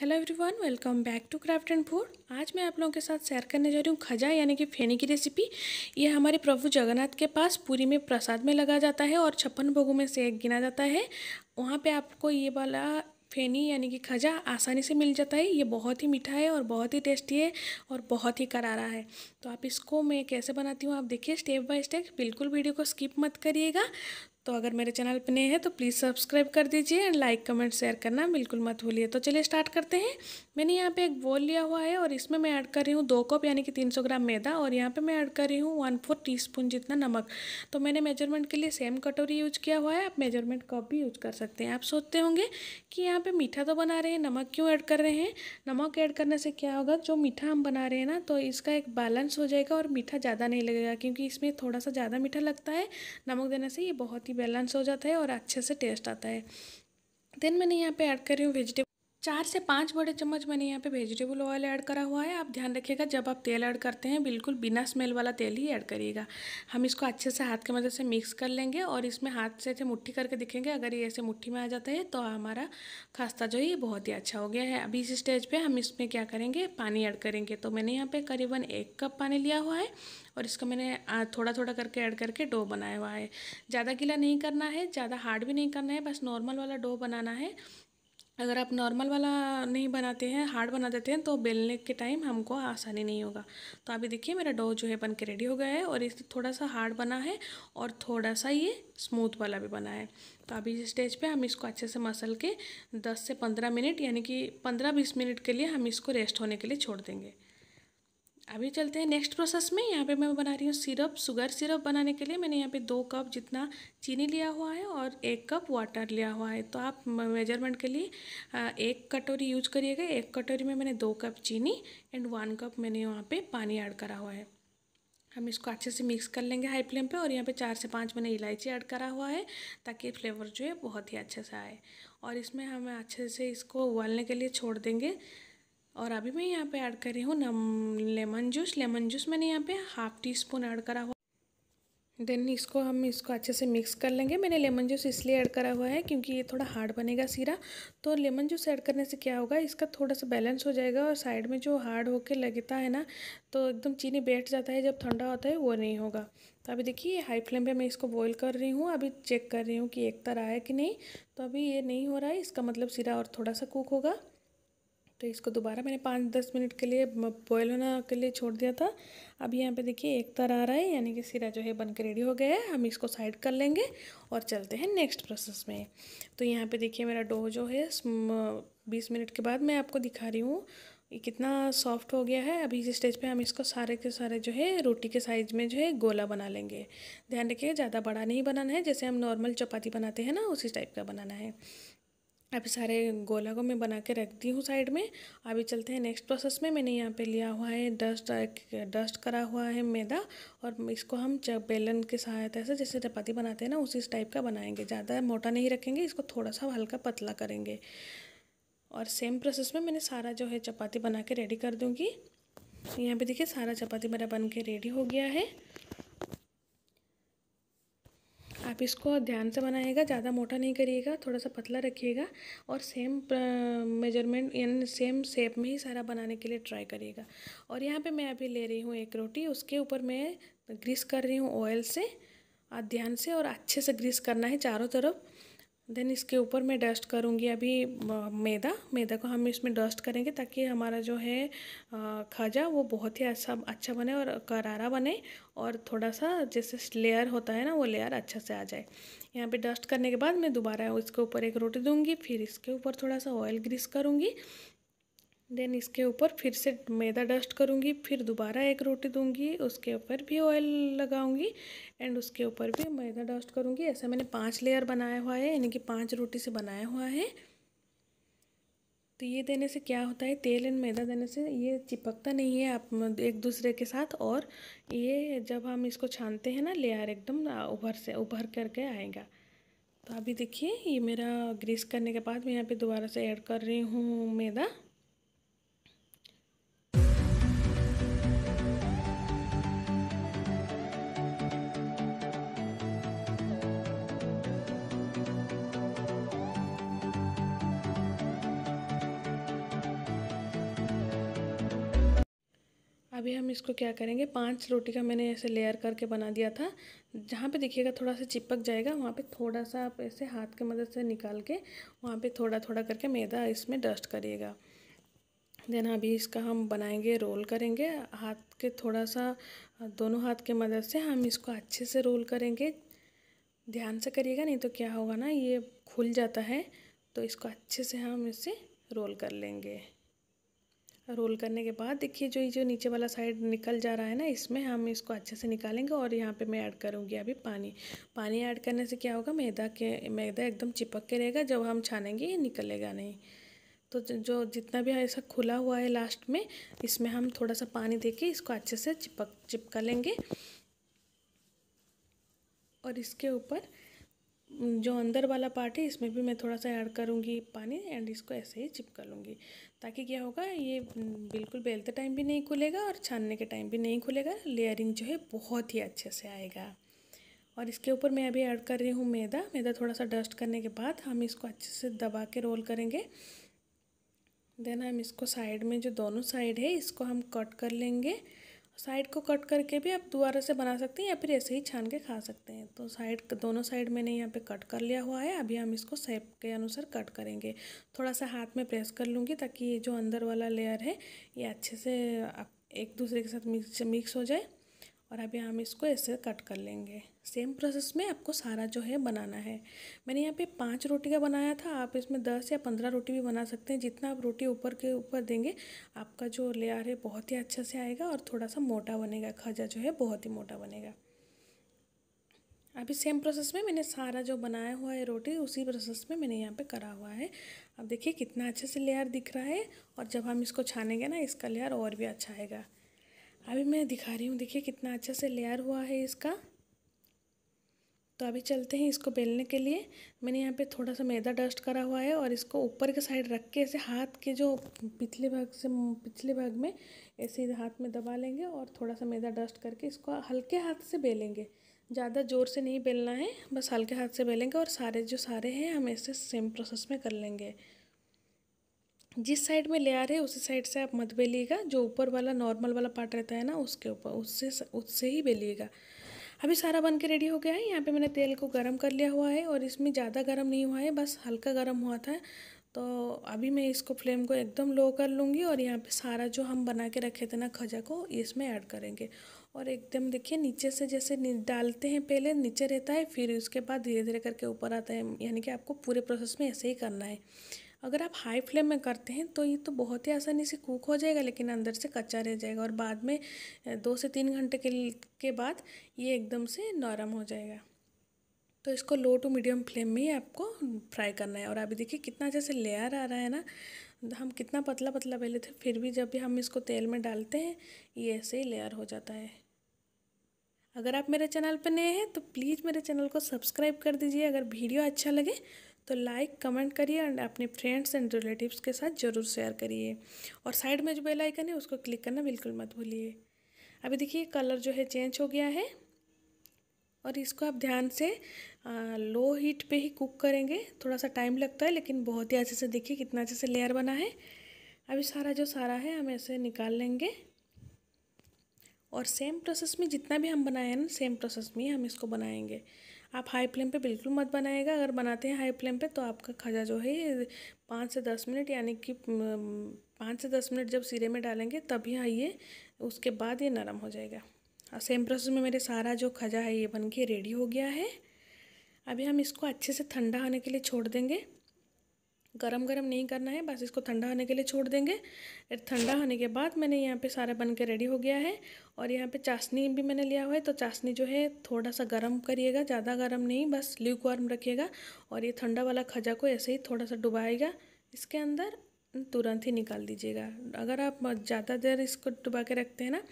hello everyone welcome back to craft and food आज मैं आप लोगों के साथ शेयर करने जा रही हूँ खजा यानी कि फेनी की रेसिपी ये हमारे प्रभु जगन्नाथ के पास पूरी में प्रसाद में लगा जाता है और छप्पन भोगों में से एक गिना जाता है वहाँ पे आपको ये वाला फेनी यानी कि खजा आसानी से मिल जाता है ये बहुत ही मीठा है और बहुत ही टेस्टी है और बहुत ही करारा है तो आप इसको मैं कैसे बनाती हूँ आप देखिए स्टेप बाय स्टेप बिल्कुल वीडियो को स्किप मत करिएगा तो अगर मेरे चैनल पर नए हैं तो प्लीज़ सब्सक्राइब कर दीजिए एंड लाइक कमेंट शेयर करना बिल्कुल मत भूलिए तो चलिए स्टार्ट करते हैं मैंने यहाँ पे एक बोल लिया हुआ है और इसमें मैं ऐड कर रही हूँ दो कप यानी कि 300 ग्राम मैदा और यहाँ पे मैं ऐड कर रही हूँ वन फोर टी जितना नमक तो मैंने मेजरमेंट के लिए सेम कटोरी यूज किया हुआ है आप मेजरमेंट कप भी यूज कर सकते हैं आप सोचते होंगे कि यहाँ पर मीठा तो बना रहे हैं नमक क्यों ऐड कर रहे हैं नमक ऐड करने से क्या होगा जो मीठा हम बना रहे हैं ना तो इसका एक बैलेंस हो जाएगा और मीठा ज़्यादा नहीं लगेगा क्योंकि इसमें थोड़ा सा ज़्यादा मीठा लगता है नमक देने से ये बहुत ही बैलेंस हो जाता है और अच्छे से टेस्ट आता है देन मैंने यहाँ पे ऐड करी हूँ वेजिटेबल चार से पाँच बड़े चम्मच मैंने यहाँ पे वेजिटेबल ऑयल ऐड करा हुआ है आप ध्यान रखिएगा जब आप तेल ऐड करते हैं बिल्कुल बिना स्मेल वाला तेल ही ऐड करिएगा हम इसको अच्छे से हाथ के मदद से मिक्स कर लेंगे और इसमें हाथ से ऐसे मुट्ठी करके दिखेंगे अगर ये ऐसे मुट्ठी में आ जाता है तो हमारा खास्ता जो है ये बहुत ही अच्छा हो गया है अभी इस स्टेज पर हम इसमें क्या करेंगे पानी ऐड करेंगे तो मैंने यहाँ पर करीबन एक कप पानी लिया हुआ है और इसको मैंने थोड़ा थोड़ा करके ऐड करके डो बनाया हुआ है ज़्यादा गीला नहीं करना है ज़्यादा हार्ड भी नहीं करना है बस नॉर्मल वाला डो बनाना है अगर आप नॉर्मल वाला नहीं बनाते हैं हार्ड बना देते हैं तो बेलने के टाइम हमको आसानी नहीं होगा तो अभी देखिए मेरा डो जो है बन के रेडी हो गया है और इस थोड़ा सा हार्ड बना है और थोड़ा सा ये स्मूथ वाला भी बना है तो अभी इस स्टेज पे हम इसको अच्छे से मसल के 10 से 15 मिनट यानी कि 15-20 मिनट के लिए हम इसको रेस्ट होने के लिए छोड़ देंगे अभी चलते हैं नेक्स्ट प्रोसेस में यहाँ पे मैं बना रही हूँ सिरप शुगर सिरप बनाने के लिए मैंने यहाँ पे दो कप जितना चीनी लिया हुआ है और एक कप वाटर लिया हुआ है तो आप मेजरमेंट के लिए एक कटोरी यूज करिएगा एक कटोरी में मैंने दो कप चीनी एंड वन कप मैंने यहाँ पे पानी ऐड करा हुआ है हम इसको अच्छे से मिक्स कर लेंगे हाई फ्लेम पर और यहाँ पर चार से पाँच मैंने इलायची ऐड करा हुआ है ताकि फ्लेवर जो है बहुत ही अच्छे से आए और इसमें हमें अच्छे से इसको उबालने के लिए छोड़ देंगे और अभी मैं यहाँ पे ऐड कर रही हूँ नम लेमन जूस लेमन जूस मैंने यहाँ पे हाफ़ टी स्पून ऐड करा हुआ देन इसको हम इसको अच्छे से मिक्स कर लेंगे मैंने लेमन जूस इसलिए ऐड करा हुआ है क्योंकि ये थोड़ा हार्ड बनेगा सीरा तो लेमन जूस ऐड करने से क्या होगा इसका थोड़ा सा बैलेंस हो जाएगा और साइड में जो हार्ड होके लगता है ना तो एकदम चीनी बैठ जाता है जब ठंडा होता है वो नहीं होगा तो अभी देखिए हाई फ्लेम पर मैं इसको बॉयल कर रही हूँ अभी चेक कर रही हूँ कि एक तरह आया कि नहीं तो अभी ये नहीं हो रहा है इसका मतलब सीरा और थोड़ा सा कुक होगा तो इसको दोबारा मैंने पाँच दस मिनट के लिए बॉयल होना के लिए छोड़ दिया था अब यहाँ पे देखिए एक तर आ रहा है यानी कि सिरा जो है बन के रेडी हो गया है हम इसको साइड कर लेंगे और चलते हैं नेक्स्ट प्रोसेस में तो यहाँ पे देखिए मेरा डो जो है बीस मिनट के बाद मैं आपको दिखा रही हूँ ये कितना सॉफ्ट हो गया है अभी इस स्टेज पे हम इसको सारे के सारे जो है रोटी के साइज में जो है गोला बना लेंगे ध्यान रखिए ज़्यादा बड़ा नहीं बनाना है जैसे हम नॉर्मल चपाती बनाते हैं ना उसी टाइप का बनाना है अभी सारे गोला को मैं बना के रख दी हूँ साइड में अभी चलते हैं नेक्स्ट प्रोसेस में मैंने यहाँ पे लिया हुआ है डस्ट डस्ट करा हुआ है मैदा और इसको हम बेलन के सहायता से जैसे चपाती बनाते हैं ना उसी टाइप का बनाएंगे ज़्यादा मोटा नहीं रखेंगे इसको थोड़ा सा हल्का पतला करेंगे और सेम प्रोसेस में मैंने सारा जो है चपाती बना के रेडी कर दूँगी यहाँ पर देखिए सारा चपाती मेरा बन के रेडी हो गया है आप इसको ध्यान से बनाइएगा ज़्यादा मोटा नहीं करिएगा थोड़ा सा पतला रखिएगा और सेम मेजरमेंट यानी सेम शेप में ही सारा बनाने के लिए ट्राई करिएगा और यहाँ पे मैं अभी ले रही हूँ एक रोटी उसके ऊपर मैं ग्रीस कर रही हूँ ऑयल से ध्यान से और अच्छे से ग्रीस करना है चारों तरफ देन इसके ऊपर मैं डस्ट करूँगी अभी मैदा मैदा को हम इसमें डस्ट करेंगे ताकि हमारा जो है खाजा वो बहुत ही अच्छा अच्छा बने और करारा बने और थोड़ा सा जैसे लेयर होता है ना वो लेयर अच्छा से आ जाए यहाँ पे डस्ट करने के बाद मैं दोबारा इसके ऊपर एक रोटी दूंगी फिर इसके ऊपर थोड़ा सा ऑयल ग्रीस करूँगी देन इसके ऊपर फिर से मैदा डस्ट करूँगी फिर दोबारा एक रोटी दूंगी उसके ऊपर भी ऑयल लगाऊंगी एंड उसके ऊपर भी मैदा डस्ट करूँगी ऐसा मैंने पांच लेयर बनाया हुआ है यानी कि पांच रोटी से बनाया हुआ है तो ये देने से क्या होता है तेल एंड मैदा देने से ये चिपकता नहीं है आप एक दूसरे के साथ और ये जब हम इसको छानते हैं ना लेयर एकदम उभर से उभर करके आएगा तो अभी देखिए ये मेरा ग्रीस करने के बाद मैं यहाँ पे दोबारा से ऐड कर रही हूँ मैदा अभी हम इसको क्या करेंगे पांच रोटी का मैंने ऐसे लेयर करके बना दिया था जहाँ पे देखिएगा थोड़ा सा चिपक जाएगा वहाँ पे थोड़ा सा आप ऐसे हाथ की मदद से निकाल के वहाँ पे थोड़ा थोड़ा करके मैदा इसमें डस्ट करिएगा देन अभी इसका हम बनाएंगे रोल करेंगे हाथ के थोड़ा सा दोनों हाथ के मदद से हम इसको अच्छे से रोल करेंगे ध्यान से करिएगा नहीं तो क्या होगा ना ये खुल जाता है तो इसको अच्छे से हम इसे रोल कर लेंगे रोल करने के बाद देखिए जो ये जो नीचे वाला साइड निकल जा रहा है ना इसमें हम इसको अच्छे से निकालेंगे और यहाँ पे मैं ऐड करूँगी अभी पानी पानी ऐड करने से क्या होगा मैदा के मैदा एकदम चिपक के रहेगा जब हम छानेंगे ये निकलेगा नहीं तो जो जितना भी ऐसा खुला हुआ है लास्ट में इसमें हम थोड़ा सा पानी दे के इसको अच्छे से चिपक चिपका लेंगे और इसके ऊपर जो अंदर वाला पार्ट है इसमें भी मैं थोड़ा सा ऐड करूँगी पानी एंड इसको ऐसे ही चिपका लूँगी ताकि क्या होगा ये बिल्कुल बेलते टाइम भी नहीं खुलेगा और छानने के टाइम भी नहीं खुलेगा लेयरिंग जो है बहुत ही अच्छे से आएगा और इसके ऊपर मैं अभी ऐड कर रही हूँ मैदा मैदा थोड़ा सा डस्ट करने के बाद हम इसको अच्छे से दबा के रोल करेंगे देन हम इसको साइड में जो दोनों साइड है इसको हम कट कर लेंगे साइड को कट करके भी आप दोबारा से बना सकते हैं या फिर ऐसे ही छान के खा सकते हैं तो साइड दोनों साइड मैंने यहाँ पे कट कर लिया हुआ है अभी हम इसको सेप के अनुसार कट करेंगे थोड़ा सा हाथ में प्रेस कर लूँगी ताकि ये जो अंदर वाला लेयर है ये अच्छे से आप एक दूसरे के साथ मिक्स मिक्स हो जाए और अभी हम इसको ऐसे कट कर लेंगे सेम प्रोसेस में आपको सारा जो है बनाना है मैंने यहाँ पे पाँच रोटी का बनाया था आप इसमें दस या पंद्रह रोटी भी बना सकते हैं जितना आप रोटी ऊपर के ऊपर देंगे आपका जो लेयर है बहुत ही अच्छे से आएगा और थोड़ा सा मोटा बनेगा खजा जो है बहुत ही मोटा बनेगा अभी सेम प्रोसेस में मैंने सारा जो बनाया हुआ है रोटी उसी प्रोसेस में मैंने यहाँ पे करा हुआ है अब देखिए कितना अच्छे से लेयर दिख रहा है और जब हम इसको छानेंगे ना इसका लेयर और भी अच्छा आएगा अभी मैं दिखा रही हूँ देखिए कितना अच्छा से लेयर हुआ है इसका तो अभी चलते हैं इसको बेलने के लिए मैंने यहाँ पे थोड़ा सा मैदा डस्ट करा हुआ है और इसको ऊपर के साइड रख के ऐसे हाथ के जो पिछले भाग से पिछले भाग में ऐसे हाथ में दबा लेंगे और थोड़ा सा मैदा डस्ट करके इसको हल्के हाथ से बेलेंगे ज़्यादा ज़ोर से नहीं बेलना है बस हल्के हाथ से बेलेंगे और सारे जो सारे हैं हम ऐसे सेम प्रोसेस में कर लेंगे जिस साइड में लेयर है उसी साइड से आप मत बेलिएगा जो ऊपर वाला नॉर्मल वाला पार्ट रहता है ना उसके ऊपर उससे उससे ही बेलिएगा अभी सारा बन के रेडी हो गया है यहाँ पे मैंने तेल को गर्म कर लिया हुआ है और इसमें ज़्यादा गर्म नहीं हुआ है बस हल्का गर्म हुआ था तो अभी मैं इसको फ्लेम को एकदम लो कर लूँगी और यहाँ पे सारा जो हम बना के रखे थे ना खजा को इसमें ऐड करेंगे और एकदम देखिए नीचे से जैसे डालते हैं पहले नीचे रहता है फिर उसके बाद धीरे धीरे करके ऊपर आता है यानी कि आपको पूरे प्रोसेस में ऐसे ही करना है अगर आप हाई फ्लेम में करते हैं तो ये तो बहुत ही आसानी से कुक हो जाएगा लेकिन अंदर से कच्चा रह जाएगा और बाद में दो से तीन घंटे के के बाद ये एकदम से नरम हो जाएगा तो इसको लो टू मीडियम फ्लेम में ही आपको फ्राई करना है और अभी देखिए कितना अच्छे से लेयर आ रहा है ना हम कितना पतला पतला पहले थे फिर भी जब भी हम इसको तेल में डालते हैं ये ऐसे ही लेयर हो जाता है अगर आप मेरे चैनल पर नए हैं तो प्लीज़ मेरे चैनल को सब्सक्राइब कर दीजिए अगर वीडियो अच्छा लगे तो लाइक कमेंट करिए एंड अपने फ्रेंड्स एंड रिलेटिव्स के साथ ज़रूर शेयर करिए और साइड में जो बेल आइकन है उसको क्लिक करना बिल्कुल मत भूलिए अभी देखिए कलर जो है चेंज हो गया है और इसको आप ध्यान से आ, लो हीट पे ही कुक करेंगे थोड़ा सा टाइम लगता है लेकिन बहुत ही अच्छे से देखिए कितना अच्छे से लेयर बना है अभी सारा जो सारा है हम ऐसे निकाल लेंगे और सेम प्रोसेस में जितना भी हम बनाए हैं ना सेम प्रोसेस में हम इसको बनाएंगे आप हाई फ्लेम पे बिल्कुल मत बनाएगा अगर बनाते हैं हाई फ्लेम पे तो आपका खाजा जो है पाँच से दस मिनट यानी कि पाँच से दस मिनट जब सिरे में डालेंगे तभी आइए हाँ उसके बाद ये नरम हो जाएगा और सेम प्रोसेस में मेरे सारा जो खजा है ये बन के रेडी हो गया है अभी हम इसको अच्छे से ठंडा होने के लिए छोड़ देंगे गरम गरम नहीं करना है बस इसको ठंडा होने के लिए छोड़ देंगे ठंडा होने के बाद मैंने यहाँ पे सारा बन के रेडी हो गया है और यहाँ पे चाशनी भी मैंने लिया हुआ है तो चाशनी जो है थोड़ा सा गर्म करिएगा ज़्यादा गर्म नहीं बस ल्यूक वार्म रखिएगा और ये ठंडा वाला खजा को ऐसे ही थोड़ा सा डुबाएगा इसके अंदर तुरंत ही निकाल दीजिएगा अगर आप ज़्यादा देर इसको डुबा के रखते हैं ना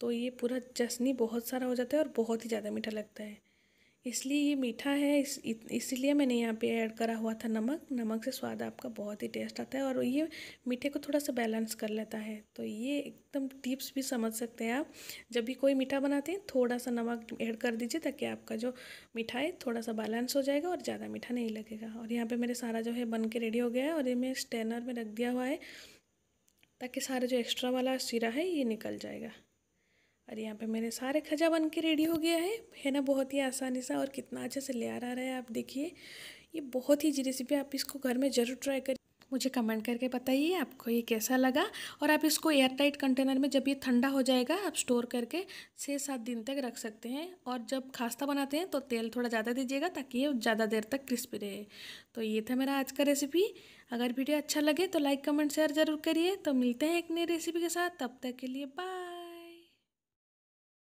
तो ये पूरा चशनी बहुत सारा हो जाता है और बहुत ही ज़्यादा मीठा लगता है इसलिए ये मीठा है इस इसीलिए मैंने यहाँ पे ऐड करा हुआ था नमक नमक से स्वाद आपका बहुत ही टेस्ट आता है और ये मीठे को थोड़ा सा बैलेंस कर लेता है तो ये एकदम टिप्स भी समझ सकते हैं आप जब भी कोई मीठा बनाते हैं थोड़ा सा नमक ऐड कर दीजिए ताकि आपका जो मीठा है थोड़ा सा बैलेंस हो जाएगा और ज़्यादा मीठा नहीं लगेगा और यहाँ पर मेरे सारा जो है बन के रेडी हो गया है और ये मैं स्टेनर में रख दिया हुआ है ताकि सारा जो एक्स्ट्रा वाला सीरा है ये निकल जाएगा और यहाँ पे मेरे सारे खजा बन के रेडी हो गया है है ना बहुत ही आसानी सा और कितना अच्छे से ले आ रहा है आप देखिए ये बहुत ही रेसिपी आप इसको घर में ज़रूर ट्राई करिए मुझे कमेंट करके बताइए आपको ये कैसा लगा और आप इसको एयरटाइट कंटेनर में जब ये ठंडा हो जाएगा आप स्टोर करके छः सात दिन तक रख सकते हैं और जब खास्ता बनाते हैं तो तेल थोड़ा ज़्यादा दीजिएगा ताकि ये ज़्यादा देर तक क्रिस्पी रहे तो ये था मेरा आज का रेसिपी अगर वीडियो अच्छा लगे तो लाइक कमेंट शेयर ज़रूर करिए तो मिलते हैं एक नई रेसिपी के साथ तब तक के लिए बाय